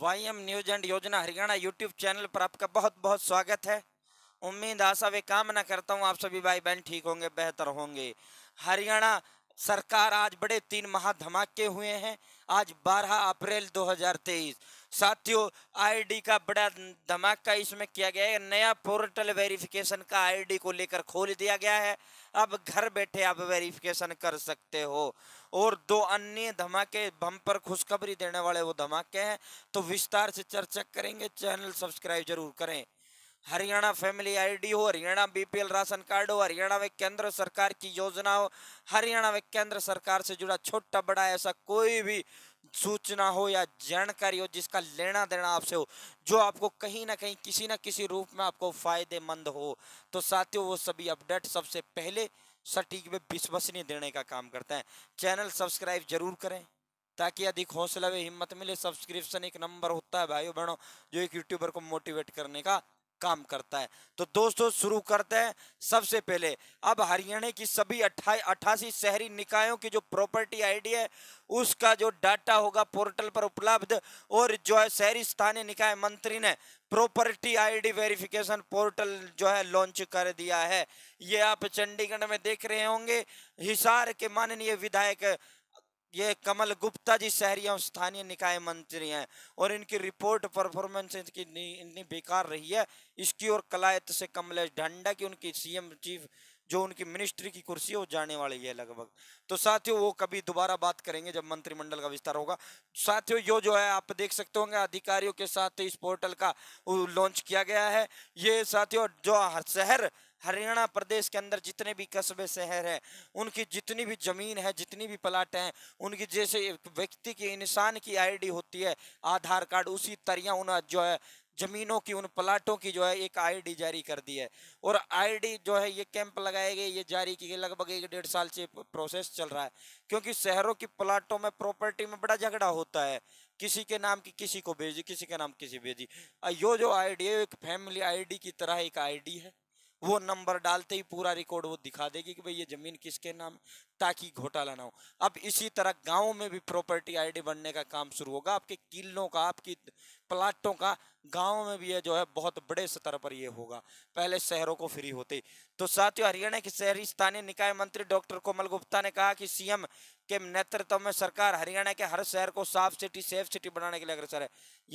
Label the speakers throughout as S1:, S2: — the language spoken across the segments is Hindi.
S1: वाईएम न्यूज एंड योजना हरियाणा यूट्यूब चैनल पर आपका बहुत बहुत स्वागत है उम्मीद आशा वे कामना करता हूँ आप सभी भाई बहन ठीक होंगे बेहतर होंगे हरियाणा सरकार आज बड़े तीन महा धमाके हुए हैं आज 12 अप्रैल 2023 साथियों आईडी का बड़ा धमाका इसमें किया गया है नया पोर्टल वेरिफिकेशन का आईडी को लेकर खोल दिया गया है अब घर बैठे आप वेरिफिकेशन कर सकते हो और दो अन्य धमाके बम पर खुशखबरी देने वाले वो धमाके हैं तो विस्तार से चर्चा करेंगे चैनल सब्सक्राइब जरूर करें हरियाणा फैमिली आईडी हो हरियाणा बीपीएल राशन कार्ड हो हरियाणा में केंद्र सरकार की योजना हो हरियाणा में केंद्र सरकार से जुड़ा छोटा बड़ा ऐसा कोई भी सूचना हो या जानकारी हो जिसका लेना देना आपसे हो जो आपको कहीं ना कहीं किसी ना किसी रूप में आपको फायदेमंद हो तो साथियों वो सभी अपडेट सबसे पहले सटीक में विश्वसनीय देने का काम करते हैं चैनल सब्सक्राइब जरूर करें ताकि अधिक हौसला व हिम्मत मिले सब्सक्रिप्शन एक नंबर होता है भाइयों बहनों जो एक यूट्यूबर को मोटिवेट करने का काम करता है तो दोस्तों शुरू करते हैं सबसे पहले अब हरियाणा की सभी अट्ठाई अट्ठासी शहरी निकायों की जो प्रॉपर्टी आईडी है उसका जो डाटा होगा पोर्टल पर उपलब्ध और जो है शहरी स्थानीय निकाय मंत्री ने प्रॉपर्टी आईडी वेरिफिकेशन पोर्टल जो है लॉन्च कर दिया है ये आप चंडीगढ़ में देख रहे होंगे हिसार के माननीय विधायक ये कमल गुप्ता जी शहरी और स्थानीय निकाय मंत्री हैं और इनकी रिपोर्ट परफॉर्मेंस इनकी इतनी बेकार रही है इसकी और कलायत से कमलेश ढंडा की उनकी सीएम चीफ जो उनकी मिनिस्ट्री की कुर्सी है वो जाने वाली है लगभग तो साथियों वो कभी दोबारा बात करेंगे जब मंत्रिमंडल का विस्तार होगा साथियों यो जो है आप देख सकते होंगे अधिकारियों के साथ इस पोर्टल का लॉन्च किया गया है ये साथियों जो शहर हरियाणा प्रदेश के अंदर जितने भी कस्बे शहर हैं उनकी जितनी भी ज़मीन है जितनी भी प्लाट हैं उनकी जैसे व्यक्ति की इंसान की आईडी होती है आधार कार्ड उसी तरह उन जो है ज़मीनों की उन प्लाटों की जो है एक आईडी जारी कर दी है और आईडी जो है ये कैंप लगाए गए ये जारी की गई लगभग एक डेढ़ साल से प्रोसेस चल रहा है क्योंकि शहरों की प्लाटों में प्रॉपर्टी में बड़ा झगड़ा होता है किसी के नाम की किसी को भेजी किसी के नाम किसी भेजी यो जो आईडी है एक फैमिली आईडी की तरह एक आईडी है वो नंबर डालते ही पूरा रिकॉर्ड वो दिखा देगी कि भाई ये ज़मीन किसके नाम ताकि घोटाला ना हो अब इसी तरह गाँव में भी प्रॉपर्टी आईडी बनने का काम शुरू होगा आपके किलों का आपकी प्लाटों का गाँव में भी ये जो है बहुत बड़े स्तर पर ये होगा पहले शहरों को फ्री होते तो साथियों हरियाणा के शहरी स्थानीय निकाय मंत्री डॉक्टर कोमल गुप्ता ने कहा कि सीएम के नेतृत्व में सरकार हरियाणा के हर शहर को साफ सिटी सेफ सिटी बनाने के लिए अग्रसर है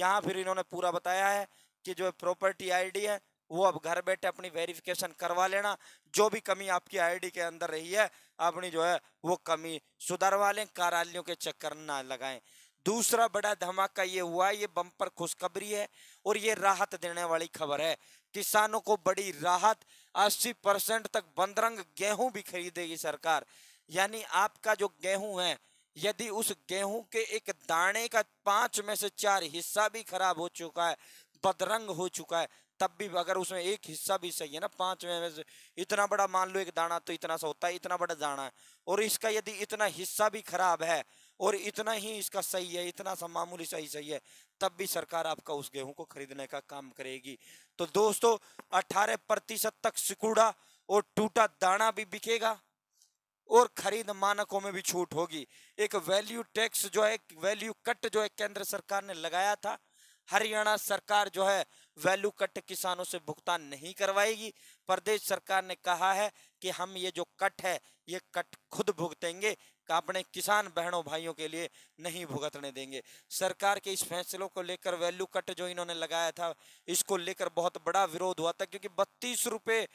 S1: यहाँ फिर इन्होंने पूरा बताया है कि जो प्रॉपर्टी आई है वो अब घर बैठे अपनी वेरिफिकेशन करवा लेना जो भी कमी आपकी आईडी के अंदर रही है अपनी जो है वो कमी सुधारवा लें कार्यालयों के चक्कर ना लगाएं दूसरा बड़ा धमाका ये हुआ ये बम्पर खुशखबरी है और ये राहत देने वाली खबर है किसानों को बड़ी राहत 80 परसेंट तक बंदरंग गेहूं भी खरीदेगी सरकार यानी आपका जो गेहूं है यदि उस गेहूं के एक दाने का पांच में से चार हिस्सा भी खराब हो चुका है बदरंग हो चुका है तब भी अगर उसमें एक हिस्सा भी सही है ना पांचवें में इतना बड़ा मान लो एक दाना तो इतना सा होता है इतना बड़ा दाना है और इसका यदि इतना हिस्सा भी खराब है और इतना ही इसका सही है इतना सा मामूली सही सही है तब भी सरकार आपका उस गेहूं को खरीदने का काम करेगी तो दोस्तों अठारह प्रतिशत तक सिकुड़ा और टूटा दाना भी बिकेगा और खरीद मानकों में भी छूट होगी एक वैल्यू टैक्स जो है वैल्यू कट जो है केंद्र सरकार ने लगाया था हरियाणा सरकार जो है वैल्यू कट किसानों से भुगतान नहीं करवाएगी प्रदेश सरकार ने कहा है कि हम ये जो कट है ये कट खुद भुगतेंगे अपने किसान बहनों भाइयों के लिए नहीं भुगतने देंगे सरकार के इस फैसलों को लेकर वैल्यू कट जो इन्होंने लगाया था इसको लेकर बहुत बड़ा विरोध हुआ था क्योंकि बत्तीस रुपये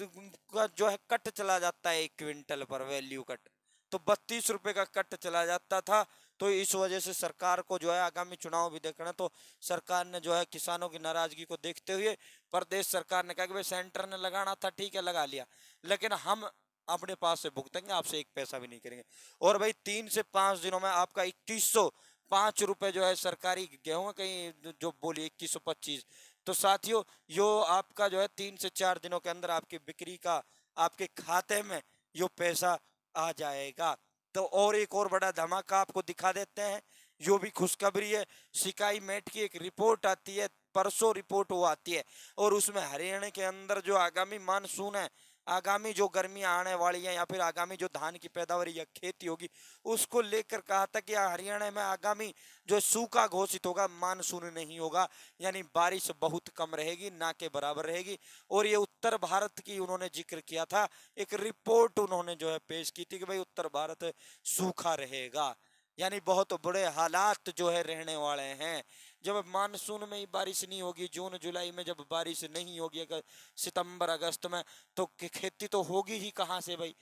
S1: का जो है कट चला जाता है एक क्विंटल पर वैल्यू कट तो बत्तीस रुपये का कट चला जाता था तो इस वजह से सरकार को जो है आगामी चुनाव भी देखना तो सरकार ने जो है किसानों की नाराजगी को देखते हुए प्रदेश सरकार ने कहा कि भाई सेंटर ने लगाना था ठीक है लगा लिया लेकिन हम अपने पास से भुगतेंगे आपसे एक पैसा भी नहीं करेंगे और भाई तीन से पाँच दिनों में आपका इक्कीस सौ पाँच रुपये जो है सरकारी गेहूँ कहीं जो बोली इक्कीस सौ पच्चीस तो साथियों यो आपका जो है तीन से चार दिनों के अंदर आपकी बिक्री का आपके खाते में यो पैसा आ जाएगा तो और एक और बड़ा धमाका आपको दिखा देते हैं जो भी खुशखबरी है सिकाई मेट की एक रिपोर्ट आती है परसों रिपोर्ट वो आती है और उसमें हरियाणा के अंदर जो आगामी मानसून है आगामी जो गर्मी आने वाली है या फिर आगामी जो धान की पैदावार या खेती होगी उसको लेकर कहा था कि हरियाणा में आगामी जो सूखा घोषित होगा मानसून नहीं होगा यानी बारिश बहुत कम रहेगी ना के बराबर रहेगी और ये उत्तर भारत की उन्होंने जिक्र किया था एक रिपोर्ट उन्होंने जो है पेश की थी कि भाई उत्तर भारत सूखा रहेगा यानी बहुत बड़े हालात जो है रहने वाले हैं जब मानसून में ही बारिश नहीं होगी जून जुलाई में जब बारिश नहीं होगी अगर सितंबर अगस्त में तो खेती तो होगी ही कहाँ से भाई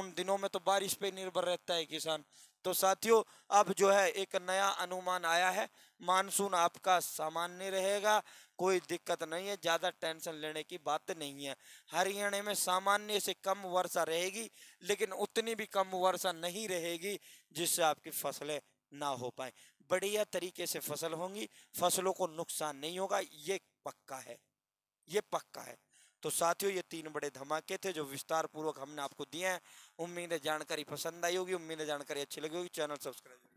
S1: उन दिनों में तो बारिश पे निर्भर रहता है किसान तो साथियों अब जो है एक नया अनुमान आया है मानसून आपका सामान्य रहेगा कोई दिक्कत नहीं है ज़्यादा टेंशन लेने की बात नहीं है हरियाणा में सामान्य से कम वर्षा रहेगी लेकिन उतनी भी कम वर्षा नहीं रहेगी जिससे आपकी फसलें ना हो पाए बढ़िया तरीके से फसल होंगी फसलों को नुकसान नहीं होगा ये पक्का है ये पक्का है तो साथियों ये तीन बड़े धमाके थे जो विस्तार पूर्वक हमने आपको दिए हैं उम्मीद है जानकारी पसंद आई होगी उम्मीद है जानकारी अच्छी लगी होगी चैनल सब्सक्राइब